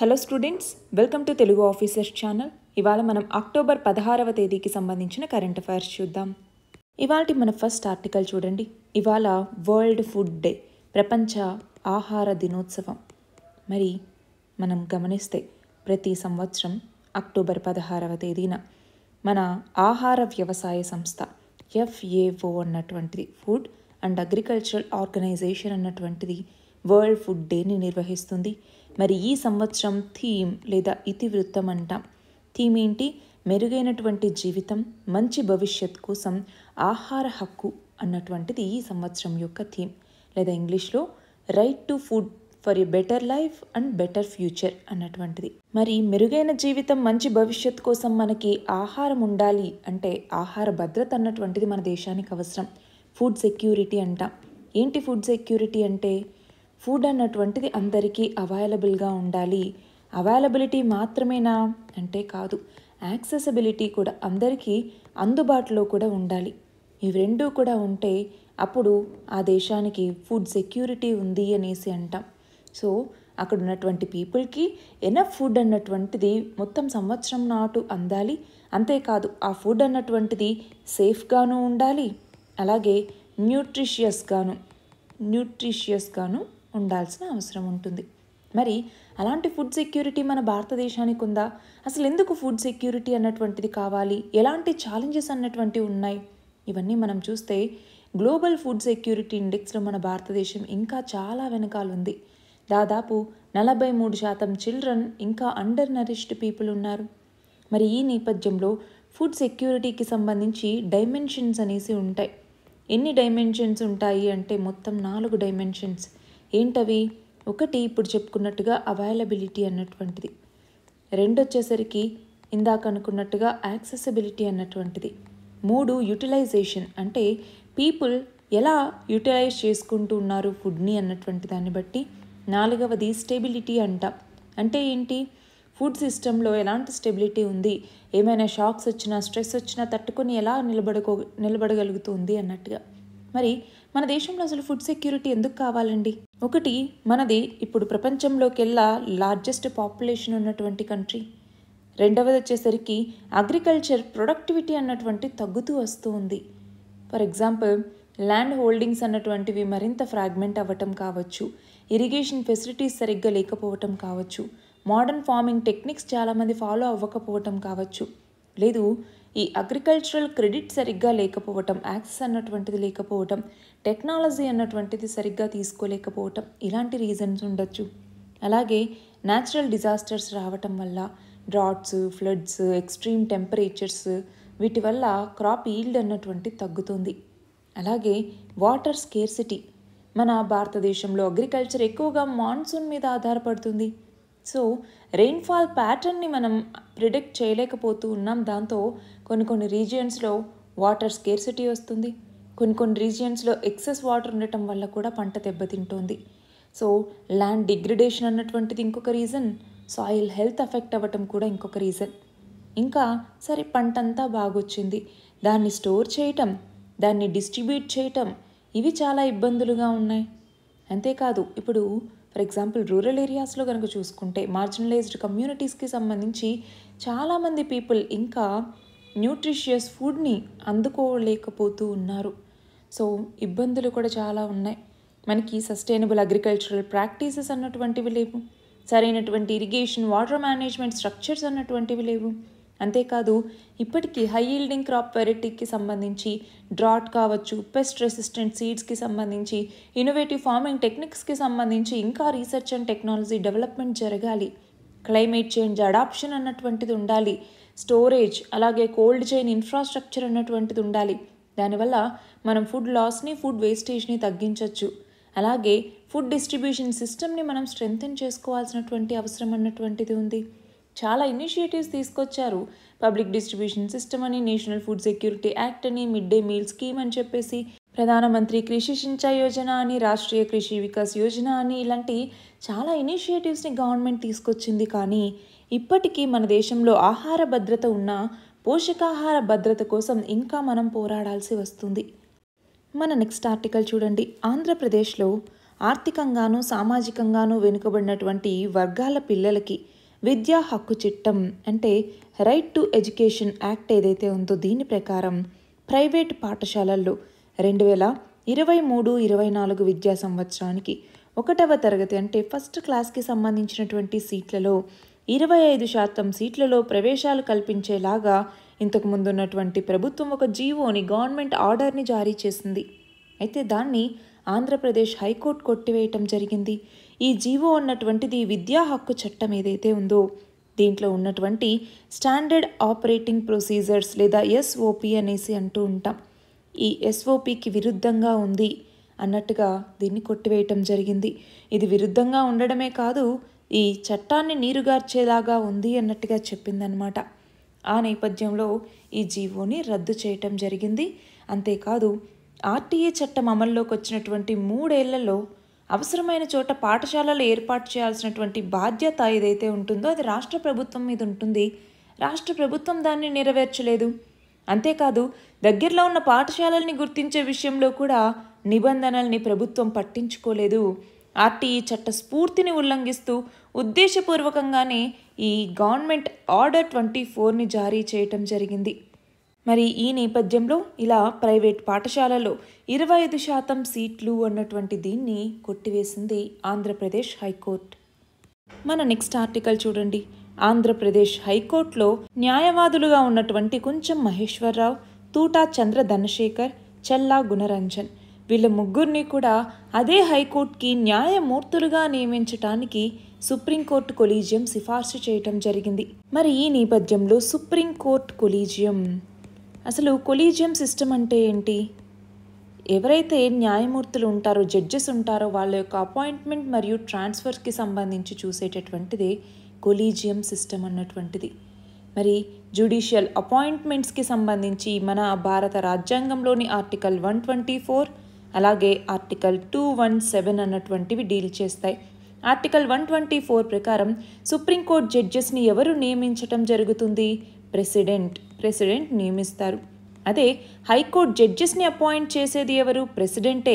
hello students welcome to Telugu officers channel ఇవాళ మనం October పదహారవ తేదీకి సంబంధించిన కరెంట్ అఫైర్స్ చూద్దాం ఇవాళ మన ఫస్ట్ ఆర్టికల్ చూడండి ఇవాళ వరల్డ్ ఫుడ్ డే ప్రపంచ ఆహార దినోత్సవం మరి మనం గమనిస్తే ప్రతి సంవత్సరం అక్టోబర్ పదహారవ తేదీన మన ఆహార వ్యవసాయ సంస్థ ఎఫ్ఏఓ అన్నటువంటిది ఫుడ్ అండ్ అగ్రికల్చరల్ ఆర్గనైజేషన్ అన్నటువంటిది వరల్డ్ ఫుడ్ డేని నిర్వహిస్తుంది మరి ఈ సంవత్సరం థీమ్ లేదా ఇతివృత్తం అంటాం థీమ్ ఏంటి మెరుగైనటువంటి జీవితం మంచి భవిష్యత్ కోసం ఆహార హక్కు అన్నటువంటిది ఈ సంవత్సరం యొక్క థీమ్ లేదా ఇంగ్లీష్లో right to food for a better life and better future అన్నటువంటిది మరి మెరుగైన జీవితం మంచి భవిష్యత్ కోసం మనకి ఆహారం ఉండాలి అంటే ఆహార భద్రత అన్నటువంటిది మన దేశానికి అవసరం ఫుడ్ సెక్యూరిటీ అంటాం ఏంటి ఫుడ్ సెక్యూరిటీ అంటే ఫుడ్ అన్నటువంటిది అందరికీ అవైలబుల్గా ఉండాలి అవైలబిలిటీ మాత్రమేనా అంటే కాదు యాక్సెసిబిలిటీ కూడా అందరికీ అందుబాటులో కూడా ఉండాలి ఇవి రెండూ కూడా ఉంటే అప్పుడు ఆ దేశానికి ఫుడ్ సెక్యూరిటీ ఉంది అనేసి అంటాం సో అక్కడ ఉన్నటువంటి పీపుల్కి ఎనఫ్ ఫుడ్ అన్నటువంటిది మొత్తం సంవత్సరం నాటు అందాలి అంతేకాదు ఆ ఫుడ్ అన్నటువంటిది సేఫ్గాను ఉండాలి అలాగే న్యూట్రిషియస్గాను న్యూట్రిషియస్గాను ఉండాల్సిన అవసరం ఉంటుంది మరి అలాంటి ఫుడ్ సెక్యూరిటీ మన భారతదేశానికి ఉందా అసలు ఎందుకు ఫుడ్ సెక్యూరిటీ అన్నటువంటిది కావాలి ఎలాంటి ఛాలెంజెస్ అన్నటువంటివి ఉన్నాయి ఇవన్నీ మనం చూస్తే గ్లోబల్ ఫుడ్ సెక్యూరిటీ ఇండెక్స్లో మన భారతదేశం ఇంకా చాలా వెనకాల ఉంది దాదాపు నలభై మూడు శాతం చిల్డ్రన్ ఇంకా అండర్ నరిష్డ్ పీపుల్ ఉన్నారు మరి ఈ నేపథ్యంలో ఫుడ్ సెక్యూరిటీకి సంబంధించి డైమెన్షన్స్ అనేసి ఉంటాయి ఎన్ని డైమెన్షన్స్ ఉంటాయి అంటే మొత్తం నాలుగు డైమెన్షన్స్ ఏంటవి ఒకటి ఇప్పుడు చెప్పుకున్నట్టుగా అవైలబిలిటీ అన్నటువంటిది రెండు వచ్చేసరికి ఇందాక అనుకున్నట్టుగా యాక్సెసిబిలిటీ అన్నటువంటిది మూడు యూటిలైజేషన్ అంటే పీపుల్ ఎలా యూటిలైజ్ చేసుకుంటూ ఉన్నారు ఫుడ్ని అన్నటువంటి దాన్ని బట్టి నాలుగవది స్టెబిలిటీ అంట అంటే ఏంటి ఫుడ్ సిస్టంలో ఎలాంటి స్టెబిలిటీ ఉంది ఏమైనా షాక్స్ వచ్చినా స్ట్రెస్ వచ్చినా తట్టుకొని ఎలా నిలబడుకో నిలబడగలుగుతుంది అన్నట్టుగా మరి మన దేశంలో అసలు ఫుడ్ సెక్యూరిటీ ఎందుకు కావాలండి ఒకటి మనది ఇప్పుడు ప్రపంచంలోకెల్లా లార్జెస్ట్ పాపులేషన్ ఉన్నటువంటి కంట్రీ రెండవది వచ్చేసరికి అగ్రికల్చర్ ప్రొడక్టివిటీ అన్నటువంటి తగ్గుతూ వస్తూ ఉంది ఫర్ ఎగ్జాంపుల్ ల్యాండ్ హోల్డింగ్స్ అన్నటువంటివి మరింత ఫ్రాగ్మెంట్ అవ్వటం కావచ్చు ఇరిగేషన్ ఫెసిలిటీస్ సరిగ్గా లేకపోవటం కావచ్చు మోడర్న్ ఫార్మింగ్ టెక్నిక్స్ చాలామంది ఫాలో అవ్వకపోవటం కావచ్చు లేదు ఈ అగ్రికల్చరల్ క్రెడిట్ సరిగ్గా లేకపోవటం యాక్సెస్ అన్నటువంటిది లేకపోవటం టెక్నాలజీ అన్నటువంటిది సరిగ్గా తీసుకోలేకపోవటం ఇలాంటి రీజన్స్ ఉండొచ్చు అలాగే న్యాచురల్ డిజాస్టర్స్ రావటం వల్ల డ్రాట్స్ ఫ్లడ్స్ ఎక్స్ట్రీమ్ టెంపరేచర్స్ వీటి వల్ల క్రాప్ ఈల్డ్ అన్నటువంటి తగ్గుతుంది అలాగే వాటర్ స్కేర్సిటీ మన భారతదేశంలో అగ్రికల్చర్ ఎక్కువగా మాన్సూన్ మీద ఆధారపడుతుంది సో రెయిన్ఫాల్ ప్యాటర్న్ని మనం ప్రిడిక్ట్ చేయలేకపోతూ ఉన్నాం దాంతో కొన్ని కొన్ని రీజియన్స్లో వాటర్ స్కేర్సిటీ వస్తుంది కొన్ని కొన్ని రీజియన్స్లో ఎక్సెస్ వాటర్ ఉండటం వల్ల కూడా పంట దెబ్బతింటోంది సో ల్యాండ్ డిగ్రిడేషన్ అన్నటువంటిది ఇంకొక రీజన్ సాయిల్ హెల్త్ అఫెక్ట్ అవ్వటం కూడా ఇంకొక రీజన్ ఇంకా సరే పంట అంతా బాగొచ్చింది దాన్ని స్టోర్ చేయటం దాన్ని డిస్ట్రిబ్యూట్ చేయటం ఇవి చాలా ఇబ్బందులుగా ఉన్నాయి అంతేకాదు ఇప్పుడు ఫర్ ఎగ్జాంపుల్ రూరల్ ఏరియాస్లో కనుక చూసుకుంటే మార్జినలైజ్డ్ కమ్యూనిటీస్కి సంబంధించి చాలామంది పీపుల్ ఇంకా న్యూట్రిషియస్ ఫుడ్ని అందుకోలేకపోతూ ఉన్నారు సో ఇబ్బందులు కూడా చాలా ఉన్నాయి మనకి సస్టైనబుల్ అగ్రికల్చరల్ ప్రాక్టీసెస్ అన్నటువంటివి లేవు సరైనటువంటి ఇరిగేషన్ వాటర్ మేనేజ్మెంట్ స్ట్రక్చర్స్ అన్నటువంటివి లేవు అంతేకాదు ఇప్పటికీ హై ఈల్డింగ్ క్రాప్ వెరైటీకి సంబంధించి డ్రాట్ కావచ్చు పెస్ట్ రెసిస్టెంట్ సీడ్స్కి సంబంధించి ఇన్నోవేటివ్ ఫార్మింగ్ టెక్నిక్స్కి సంబంధించి ఇంకా రీసెర్చ్ అండ్ టెక్నాలజీ డెవలప్మెంట్ జరగాలి క్లైమేట్ చేంజ్ అడాప్షన్ అన్నటువంటిది ఉండాలి స్టోరేజ్ అలాగే కోల్డ్ చైన్ ఇన్ఫ్రాస్ట్రక్చర్ అన్నటువంటిది ఉండాలి దానివల్ల మనం ఫుడ్ లాస్ని ఫుడ్ వేస్టేజ్ని తగ్గించవచ్చు అలాగే ఫుడ్ డిస్ట్రిబ్యూషన్ సిస్టమ్ని మనం స్ట్రెంగ్థెన్ చేసుకోవాల్సినటువంటి అవసరం అన్నటువంటిది ఉంది చాలా ఇనిషియేటివ్స్ తీసుకొచ్చారు పబ్లిక్ డిస్ట్రిబ్యూషన్ సిస్టమ్ అని నేషనల్ ఫుడ్ సెక్యూరిటీ యాక్ట్ అని మిడ్ డే మీల్ స్కీమ్ అని చెప్పేసి ప్రధానమంత్రి కృషి సించా యోజన అని రాష్ట్రీయ కృషి వికాస్ యోజన అని ఇలాంటి చాలా ఇనిషియేటివ్స్ని గవర్నమెంట్ తీసుకొచ్చింది కానీ ఇప్పటికీ మన దేశంలో ఆహార భద్రత ఉన్నా పోషకాహార భద్రత కోసం ఇంకా మనం పోరాడాల్సి వస్తుంది మన నెక్స్ట్ ఆర్టికల్ చూడండి ఆంధ్రప్రదేశ్లో ఆర్థికంగానూ సామాజికంగానూ వెనుకబడినటువంటి వర్గాల పిల్లలకి విద్యా హక్కు చట్టం అంటే రైట్ టు ఎడ్యుకేషన్ యాక్ట్ ఏదైతే ఉందో దీని ప్రకారం ప్రైవేట్ పాఠశాలల్లో రెండు వేల ఇరవై మూడు ఇరవై నాలుగు విద్యా సంవత్సరానికి ఒకటవ తరగతి అంటే ఫస్ట్ క్లాస్కి సంబంధించినటువంటి సీట్లలో ఇరవై ఐదు శాతం సీట్లలో ప్రవేశాలు కల్పించేలాగా ఇంతకుముందు ఉన్నటువంటి ప్రభుత్వం ఒక జీవోని గవర్నమెంట్ ఆర్డర్ని జారీ చేసింది అయితే దాన్ని ఆంధ్రప్రదేశ్ హైకోర్టు కొట్టివేయటం జరిగింది ఈ జీవో అన్నటువంటిది విద్యా హక్కు చట్టం ఏదైతే ఉందో దీంట్లో ఉన్నటువంటి స్టాండర్డ్ ఆపరేటింగ్ ప్రొసీజర్స్ లేదా ఎస్ఓపి అనేసి అంటూ ఉంటాం ఈ ఎస్ఓపికి విరుద్ధంగా ఉంది అన్నట్టుగా దీన్ని కొట్టివేయటం జరిగింది ఇది విరుద్ధంగా ఉండడమే కాదు ఈ చట్టాన్ని నీరుగార్చేలాగా ఉంది అన్నట్టుగా చెప్పిందనమాట ఆ నేపథ్యంలో ఈ జీవోని రద్దు చేయటం జరిగింది అంతేకాదు ఆర్టీఏ చట్టం అమల్లోకి వచ్చినటువంటి మూడేళ్లలో అవసరమైన చోట పాఠశాలలు ఏర్పాటు చేయాల్సినటువంటి బాధ్యత ఏదైతే ఉంటుందో అది రాష్ట్ర ప్రభుత్వం మీద ఉంటుంది రాష్ట్ర ప్రభుత్వం దాన్ని నెరవేర్చలేదు అంతేకాదు దగ్గరలో ఉన్న పాఠశాలల్ని గుర్తించే విషయంలో కూడా నిబంధనల్ని ప్రభుత్వం పట్టించుకోలేదు ఆర్టీఈ చట్ట స్ఫూర్తిని ఉల్లంఘిస్తూ ఉద్దేశపూర్వకంగానే ఈ గవర్నమెంట్ ఆర్డర్ ట్వంటీ ఫోర్ని జారీ చేయటం జరిగింది మరి ఈ నేపథ్యంలో ఇలా ప్రైవేట్ పాఠశాలలో ఇరవై ఐదు శాతం సీట్లు అన్నటువంటి దీన్ని కొట్టివేసింది ఆంధ్రప్రదేశ్ హైకోర్టు మన నెక్స్ట్ ఆర్టికల్ చూడండి ఆంధ్రప్రదేశ్ హైకోర్టులో న్యాయవాదులుగా ఉన్నటువంటి కొంచెం మహేశ్వరరావు తూటా చంద్ర ధనశేఖర్ చల్లా గుణరంజన్ వీళ్ళ ముగ్గురిని కూడా అదే హైకోర్టుకి న్యాయమూర్తులుగా నియమించటానికి సుప్రీంకోర్టు కొలీజియం సిఫార్సు చేయటం జరిగింది మరి ఈ నేపథ్యంలో సుప్రీంకోర్టు కొలీజియం అసలు కొలీజియం సిస్టమ్ అంటే ఏంటి ఎవరైతే న్యాయమూర్తులు ఉంటారో జడ్జెస్ ఉంటారో వాళ్ళ యొక్క అపాయింట్మెంట్ మరియు ట్రాన్స్ఫర్కి సంబంధించి చూసేటటువంటిది కొలీజియం సిస్టమ్ అన్నటువంటిది మరి జ్యుడిషియల్ అపాయింట్మెంట్స్కి సంబంధించి మన భారత రాజ్యాంగంలోని ఆర్టికల్ వన్ ట్వంటీ ఫోర్ అలాగే ఆర్టికల్ టూ వన్ సెవెన్ అన్నటువంటివి డీల్ చేస్తాయి ఆర్టికల్ వన్ ట్వంటీ ఫోర్ ప్రకారం సుప్రీంకోర్టు జడ్జెస్ని ఎవరు నియమించటం జరుగుతుంది ప్రెసిడెంట్ ప్రెసిడెంట్ నియమిస్తారు అదే హైకోర్టు జడ్జెస్ని అపాయింట్ చేసేది ఎవరు ప్రెసిడెంటే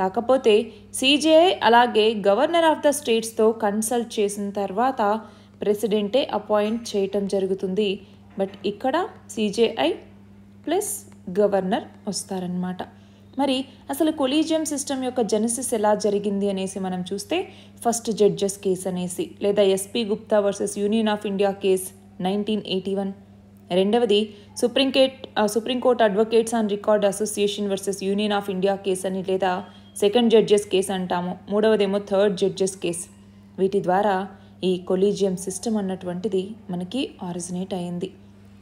కాకపోతే సీజేఐ అలాగే గవర్నర్ ఆఫ్ ద స్టేట్స్తో కన్సల్ట్ చేసిన తర్వాత ప్రెసిడెంటే అపాయింట్ చేయటం జరుగుతుంది బట్ ఇక్కడ సీజేఐ ప్లస్ గవర్నర్ వస్తారనమాట మరి అసలు కొలీజియం సిస్టమ్ యొక్క జెనసిస్ ఎలా జరిగింది అనేసి మనం చూస్తే ఫస్ట్ జడ్జెస్ కేసు అనేసి లేదా SP Gupta versus Union of India case nineteen eighty one రెండవది సుప్రీంకేట్ supreme court advocates and record association versus Union of India case అని లేదా సెకండ్ జడ్జెస్ కేసు అంటాము మూడవదేమో థర్డ్ జడ్జెస్ కేసు వీటి ద్వారా ఈ కొలీజియం సిస్టమ్ అన్నటువంటిది మనకి ఆరిజినేట్ అయింది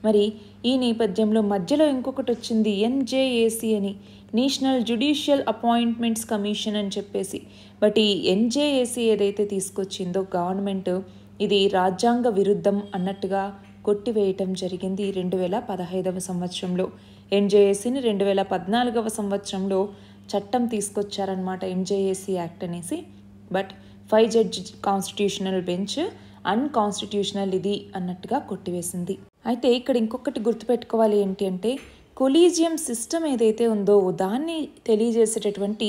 మరి ఈ నేపథ్యంలో మధ్యలో ఇంకొకటి వచ్చింది ఎన్జేఏసీ అని నేషనల్ జ్యుడీషియల్ అపాయింట్మెంట్స్ కమిషన్ అని చెప్పేసి బట్ ఈ ఎన్జేఏసీ ఏదైతే తీసుకొచ్చిందో గవర్నమెంట్ ఇది రాజ్యాంగ విరుద్ధం అన్నట్టుగా కొట్టివేయటం జరిగింది రెండు వేల పదహైదవ సంవత్సరంలో ఎన్జేఏసీని రెండు వేల పద్నాలుగవ సంవత్సరంలో చట్టం తీసుకొచ్చారనమాట ఎన్జేఏసీ యాక్ట్ అనేసి but five judge constitutional bench unconstitutional ఇది అన్నట్టుగా కొట్టివేసింది అయితే ఇక్కడ ఇంకొకటి గుర్తుపెట్టుకోవాలి ఏంటి అంటే కొలీజియం సిస్టమ్ ఏదైతే ఉందో దాన్ని తెలియజేసేటటువంటి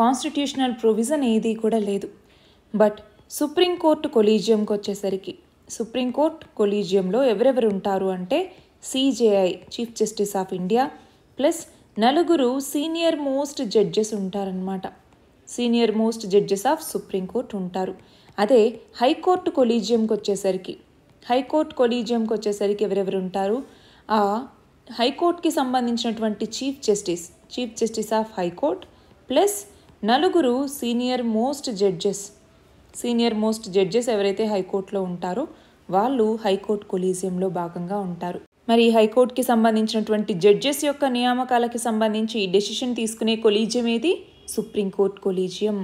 కాన్స్టిట్యూషనల్ ప్రొవిజన్ ఏది కూడా లేదు బట్ సుప్రీంకోర్టు కొలీజియంకి వచ్చేసరికి సుప్రీంకోర్టు కొలీజియంలో ఎవరెవరు ఉంటారు అంటే CJI chief justice of India plus నలుగురు సీనియర్ మోస్ట్ జడ్జెస్ ఉంటారనమాట senior most judges of supreme court ఉంటారు అదే హైకోర్టు కొలీజియంకి వచ్చేసరికి హైకోర్టు కొలీజియంకి వచ్చేసరికి ఎవరెవరు ఉంటారు ఆ హైకోర్టుకి సంబంధించినటువంటి chief justice chief justice of high court plus నలుగురు senior most judges senior most judges ఎవరైతే హైకోర్టులో ఉంటారో వాళ్ళు హైకోర్టు కొలీజియంలో భాగంగా ఉంటారు మరి హైకోర్టుకి సంబంధించినటువంటి జడ్జెస్ యొక్క నియామకాలకి సంబంధించి డెసిషన్ తీసుకునే కొలీజియం ఏది సుప్రీంకోర్టు కొలీజియం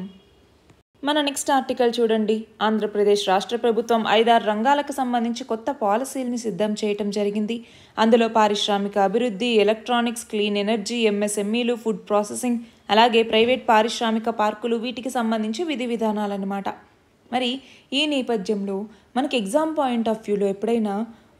మన నెక్స్ట్ ఆర్టికల్ చూడండి ఆంధ్రప్రదేశ్ రాష్ట్ర ప్రభుత్వం ఐదారు రంగాలకు సంబంధించి కొత్త పాలసీల్ని సిద్ధం చేయటం జరిగింది అందులో పారిశ్రామిక అభివృద్ధి ఎలక్ట్రానిక్స్ క్లీన్ ఎనర్జీ ఎంఎస్ఎంఈలు ఫుడ్ ప్రాసెసింగ్ అలాగే ప్రైవేట్ పారిశ్రామిక పార్కులు వీటికి సంబంధించి విధి విధానాలన్నమాట మరి ఈ నేపథ్యంలో మనకి ఎగ్జామ్ పాయింట్ ఆఫ్ వ్యూలో ఎప్పుడైనా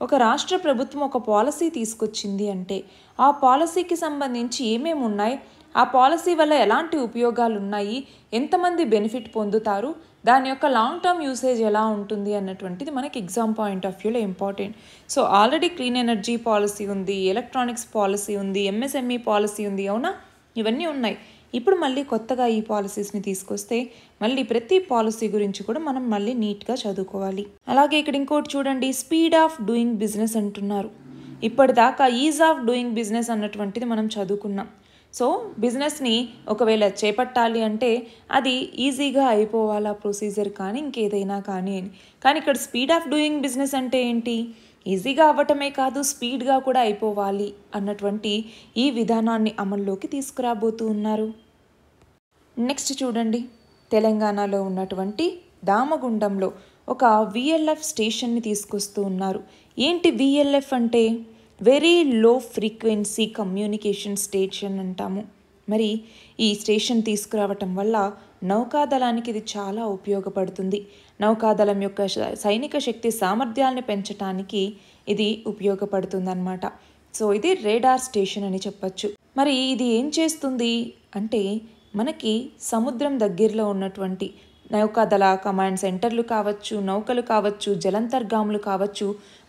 ఒక రాష్ట్ర ప్రభుత్వం ఒక పాలసీ తీసుకొచ్చింది అంటే ఆ పాలసీకి సంబంధించి ఏమేమి ఉన్నాయి ఆ పాలసీ వల్ల ఎలాంటి ఉపయోగాలు ఉన్నాయి ఎంతమంది బెనిఫిట్ పొందుతారు దాని యొక్క లాంగ్ టర్మ్ యూసేజ్ ఎలా ఉంటుంది అన్నటువంటిది మనకి ఎగ్జామ్ పాయింట్ ఆఫ్ వ్యూలో important so already clean energy policy ఉంది ఎలక్ట్రానిక్స్ పాలసీ ఉంది ఎంఎస్ఎంఈ పాలసీ ఉంది అవునా ఇవన్నీ ఉన్నాయి ఇప్పుడు మళ్ళీ కొత్తగా ఈ పాలసీస్ని తీసుకొస్తే మళ్ళీ ప్రతి పాలసీ గురించి కూడా మనం మళ్ళీ నీట్గా చదువుకోవాలి అలాగే ఇక్కడ ఇంకోటి చూడండి స్పీడ్ ఆఫ్ డూయింగ్ బిజినెస్ అంటున్నారు ఇప్పటిదాకా ఈజ్ ఆఫ్ డూయింగ్ బిజినెస్ అన్నటువంటిది మనం చదువుకున్నాం సో బిజినెస్ని ఒకవేళ చేపట్టాలి అంటే అది ఈజీగా అయిపోవాలా ప్రొసీజర్ కానీ ఇంకేదైనా కానీ అని కానీ ఇక్కడ స్పీడ్ ఆఫ్ డూయింగ్ బిజినెస్ అంటే ఏంటి ఈజీగా అవ్వటమే కాదు స్పీడ్గా కూడా అయిపోవాలి అన్నటువంటి ఈ విధానాన్ని అమల్లోకి తీసుకురాబోతూ ఉన్నారు నెక్స్ట్ చూడండి తెలంగాణలో ఉన్నటువంటి దామగుండంలో ఒక విఎల్ఎఫ్ స్టేషన్ని తీసుకొస్తూ ఉన్నారు ఏంటి విఎల్ఎఫ్ అంటే very low frequency communication station అంటాము మరి ఈ స్టేషన్ తీసుకురావటం వల్ల నౌకాదళానికి ఇది చాలా ఉపయోగపడుతుంది నౌకాదళం యొక్క సైనిక శక్తి సామర్థ్యాలను పెంచడానికి ఇది ఉపయోగపడుతుందన్నమాట సో ఇది రేడార్ స్టేషన్ అని చెప్పచ్చు మరి ఇది ఏం చేస్తుంది అంటే మనకి సముద్రం దగ్గరలో ఉన్నటువంటి నౌకాదళ కమాండ్ సెంటర్లు కావచ్చు నౌకలు కావచ్చు జలంతర్గాములు కావచ్చు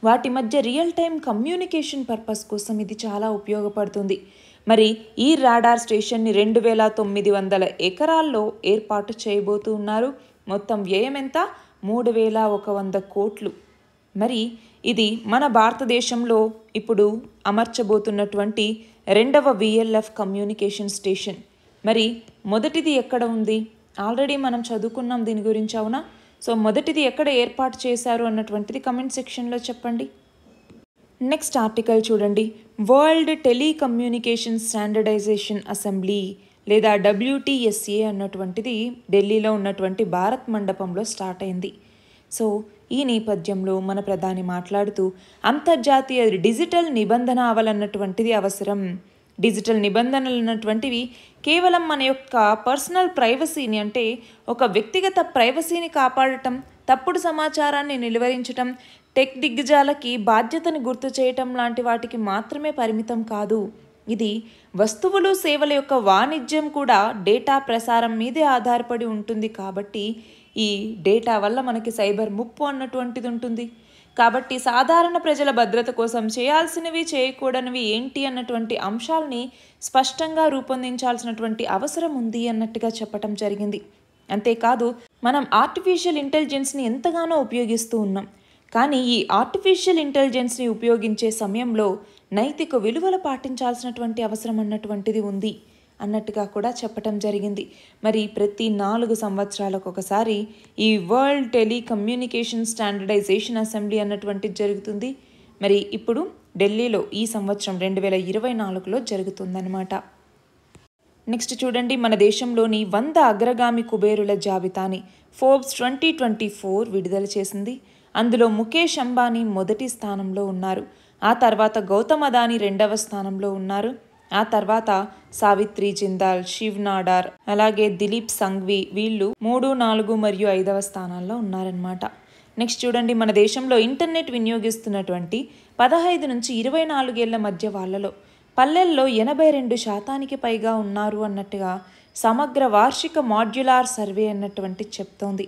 వాటి మధ్య రియల్ టైం కమ్యూనికేషన్ పర్పస్ కోసం ఇది చాలా ఉపయోగపడుతుంది మరి ఈ రాడార్ స్టేషన్ని రెండు వేల తొమ్మిది వందల ఎకరాల్లో ఏర్పాటు చేయబోతూ ఉన్నారు మొత్తం వ్యయం ఎంత మూడు వేల ఒక వంద కోట్లు మరి ఇది మన భారతదేశంలో ఇప్పుడు అమర్చబోతున్నటువంటి రెండవ విఎల్ఎఫ్ కమ్యూనికేషన్ స్టేషన్ మరి మొదటిది ఎక్కడ ఉంది ఆల్రెడీ మనం చదువుకున్నాం దీని గురించి అవునా సో మొదటిది ఎక్కడ ఏర్పాటు చేశారు అన్నటువంటిది కమెంట్ సెక్షన్లో చెప్పండి నెక్స్ట్ ఆర్టికల్ చూడండి వరల్డ్ టెలికమ్యూనికేషన్ స్టాండర్డైజేషన్ అసెంబ్లీ లేదా డబ్ల్యూటీఎస్ఏ అన్నటువంటిది ఢిల్లీలో ఉన్నటువంటి భారత్ మండపంలో స్టార్ట్ అయింది సో ఈ నేపథ్యంలో మన ప్రధాని మాట్లాడుతూ అంతర్జాతీయ డిజిటల్ నిబంధన అవలన్నటువంటిది అవసరం డిజిటల్ నిబంధనలు అన్నటువంటివి కేవలం మన యొక్క పర్సనల్ ప్రైవసీని అంటే ఒక వ్యక్తిగత ప్రైవసీని కాపాడటం తప్పుడు సమాచారాన్ని నిలువరించటం టెక్ దిగ్గజాలకి బాధ్యతను గుర్తు చేయటం లాంటి వాటికి మాత్రమే పరిమితం కాదు ఇది వస్తువులు సేవల యొక్క వాణిజ్యం కూడా డేటా ప్రసారం మీదే ఆధారపడి ఉంటుంది కాబట్టి ఈ డేటా వల్ల మనకి సైబర్ ముప్పు అన్నటువంటిది ఉంటుంది కాబట్టి సాధారణ ప్రజల భద్రత కోసం చేయాల్సినవి చేయకూడనివి ఏంటి అన్నటువంటి అంశాలని స్పష్టంగా రూపొందించాల్సినటువంటి అవసరం ఉంది అన్నట్టుగా చెప్పటం జరిగింది అంతేకాదు మనం ఆర్టిఫిషియల్ ఇంటెలిజెన్స్ని ఎంతగానో ఉపయోగిస్తూ ఉన్నాం కానీ ఈ ఆర్టిఫిషియల్ ఇంటెలిజెన్స్ని ఉపయోగించే సమయంలో నైతిక విలువలు పాటించాల్సినటువంటి అవసరం అన్నటువంటిది ఉంది అన్నట్టుగా కూడా చెప్పటం జరిగింది మరి ప్రతి నాలుగు సంవత్సరాలకు ఒకసారి ఈ వరల్డ్ టెలికమ్యూనికేషన్ స్టాండర్డైజేషన్ అసెంబ్లీ అన్నటువంటిది జరుగుతుంది మరి ఇప్పుడు ఢిల్లీలో ఈ సంవత్సరం రెండు వేల ఇరవై నాలుగులో జరుగుతుందన్నమాట నెక్స్ట్ చూడండి మన దేశంలోని వంద అగ్రగామి కుబేరుల జాబితాని ఫోర్బ్స్ ట్వంటీ ట్వంటీ ఫోర్ విడుదల చేసింది అందులో ముఖేష్ అంబానీ మొదటి స్థానంలో ఉన్నారు ఆ తర్వాత గౌతమ్ అదానీ రెండవ స్థానంలో ఉన్నారు ఆ తర్వాత సావిత్రి జిందాల్ శివ్ నాడార్ అలాగే దిలీప్ సంఘ్వి వీళ్ళు మూడు నాలుగు మరియు ఐదవ స్థానాల్లో ఉన్నారనమాట నెక్స్ట్ చూడండి మన దేశంలో ఇంటర్నెట్ వినియోగిస్తున్నటువంటి పదహైదు నుంచి ఇరవై నాలుగేళ్ల మధ్య వాళ్ళలో పల్లెల్లో ఎనభై రెండు శాతానికి పైగా ఉన్నారు అన్నట్టుగా సమగ్ర వార్షిక మాడ్యులార్ సర్వే అన్నటువంటి చెప్తోంది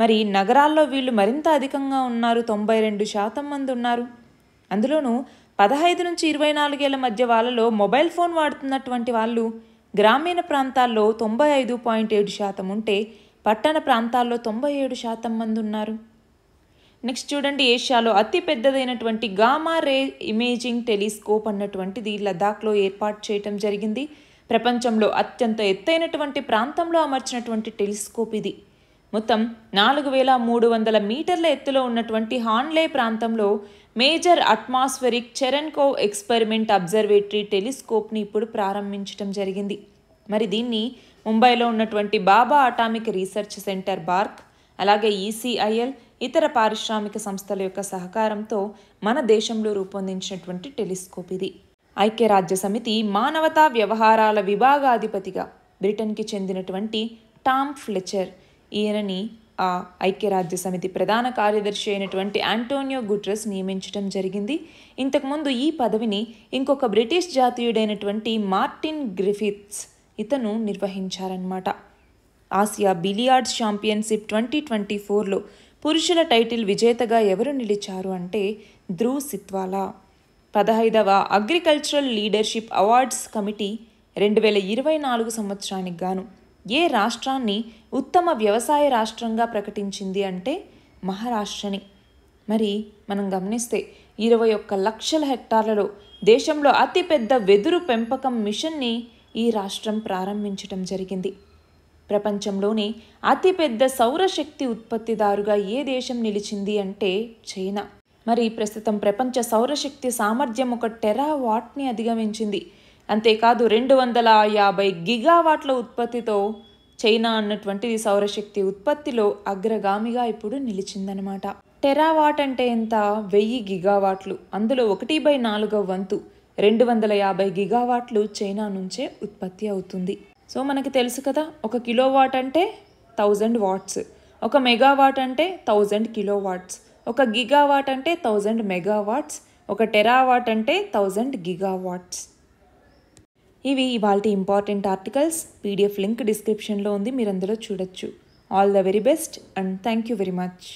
మరి నగరాల్లో వీళ్ళు మరింత అధికంగా ఉన్నారు తొంభై రెండు శాతం మంది ఉన్నారు అందులోనూ పదహైదు నుంచి ఇరవై నాలుగేళ్ల మధ్య వాళ్ళలో మొబైల్ ఫోన్ వాడుతున్నటువంటి వాళ్ళు గ్రామీణ ప్రాంతాల్లో తొంభై ఐదు పాయింట్ ఏడు శాతం ఉంటే పట్టణ ప్రాంతాల్లో తొంభై ఏడు శాతం మంది ఉన్నారు నెక్స్ట్ చూడండి ఏషియాలో అతి పెద్దదైనటువంటి గామా రే ఇమేజింగ్ టెలిస్కోప్ అన్నటువంటిది లదాఖ్లో ఏర్పాటు చేయటం జరిగింది ప్రపంచంలో అత్యంత ఎత్తైనటువంటి ప్రాంతంలో అమర్చినటువంటి టెలిస్కోప్ ఇది మొత్తం నాలుగు వేల మూడు వందల మీటర్ల ఎత్తులో ఉన్నటువంటి హాన్లే ప్రాంతంలో major atmospheric Cherenkov experiment observatory టెలిస్కోప్ని ఇప్పుడు ప్రారంభించడం జరిగింది మరి దీన్ని ముంబైలో ఉన్నటువంటి Bhabha atomic research centre BARC అలాగే ఈసీఐఎల్ ఇతర పారిశ్రామిక సంస్థల యొక్క సహకారంతో మన దేశంలో రూపొందించినటువంటి టెలిస్కోప్ ఇది ఐక్యరాజ్య సమితి మానవతా వ్యవహారాల విభాగాధిపతిగా బ్రిటన్కి చెందినటువంటి టామ్ ఫ్లెచర్ ఈయనని ఆ ఐక్యరాజ్య సమితి ప్రధాన కార్యదర్శి అయినటువంటి ఆంటోనియో గుట్రస్ నియమించడం జరిగింది ఇంతకుముందు ఈ పదవిని ఇంకొక బ్రిటిష్ జాతీయుడైనటువంటి మార్టిన్ గ్రిఫిత్స్ ఇతను నిర్వహించారన్నమాట Asia billiards championship twenty twenty ఫోర్లో పురుషుల టైటిల్ విజేతగా ఎవరు నిలిచారు అంటే ధ్రువ్ సిత్వాలా పదహైదవ అగ్రికల్చరల్ లీడర్షిప్ అవార్డ్స్ కమిటీ రెండు వేల ఇరవై నాలుగు సంవత్సరానికి గాను ఏ రాష్ట్రాన్ని ఉత్తమ వ్యవసాయ రాష్ట్రంగా ప్రకటించింది అంటే మహారాష్ట్రని మరి మనం గమనిస్తే ఇరవై ఒక్క లక్షల హెక్టార్లలో దేశంలో అతిపెద్ద వెదురు పెంపకం మిషన్ని ఈ రాష్ట్రం ప్రారంభించటం జరిగింది ప్రపంచంలోనే అతిపెద్ద సౌరశక్తి ఉత్పత్తిదారుగా ఏ దేశం నిలిచింది అంటే చైనా మరి ప్రస్తుతం ప్రపంచ సౌరశక్తి సామర్థ్యం ఒక టెరా వాట్ని అధిగమించింది అంతేకాదు రెండు వందల యాభై గిగావాట్ల ఉత్పత్తితో చైనా అన్నటువంటిది సౌరశక్తి ఉత్పత్తిలో అగ్రగామిగా ఇప్పుడు నిలిచిందనమాట టెరావాట్ అంటే ఎంత వెయ్యి గిగావాట్లు అందులో ఒకటి బై నాలుగవ వంతు రెండు వందల యాభై గిగావాట్లు చైనా నుంచే ఉత్పత్తి అవుతుంది సో మనకి తెలుసు కదా ఒక కిలోవాట్ అంటే థౌజండ్ వాట్స్ ఒక మెగావాట్ అంటే థౌజండ్ కిలోవాట్స్ ఒక గిగావాట్ అంటే థౌజండ్ మెగావాట్స్ ఒక టెరావాట్ అంటే థౌజండ్ గిగావాట్స్ ఇవి ఇవాళ ఇంపార్టెంట్ ఆర్టికల్స్ పీడిఎఫ్ లింక్ డిస్క్రిప్షన్లో ఉంది మీరు అందులో చూడొచ్చు all the very best and thank you very much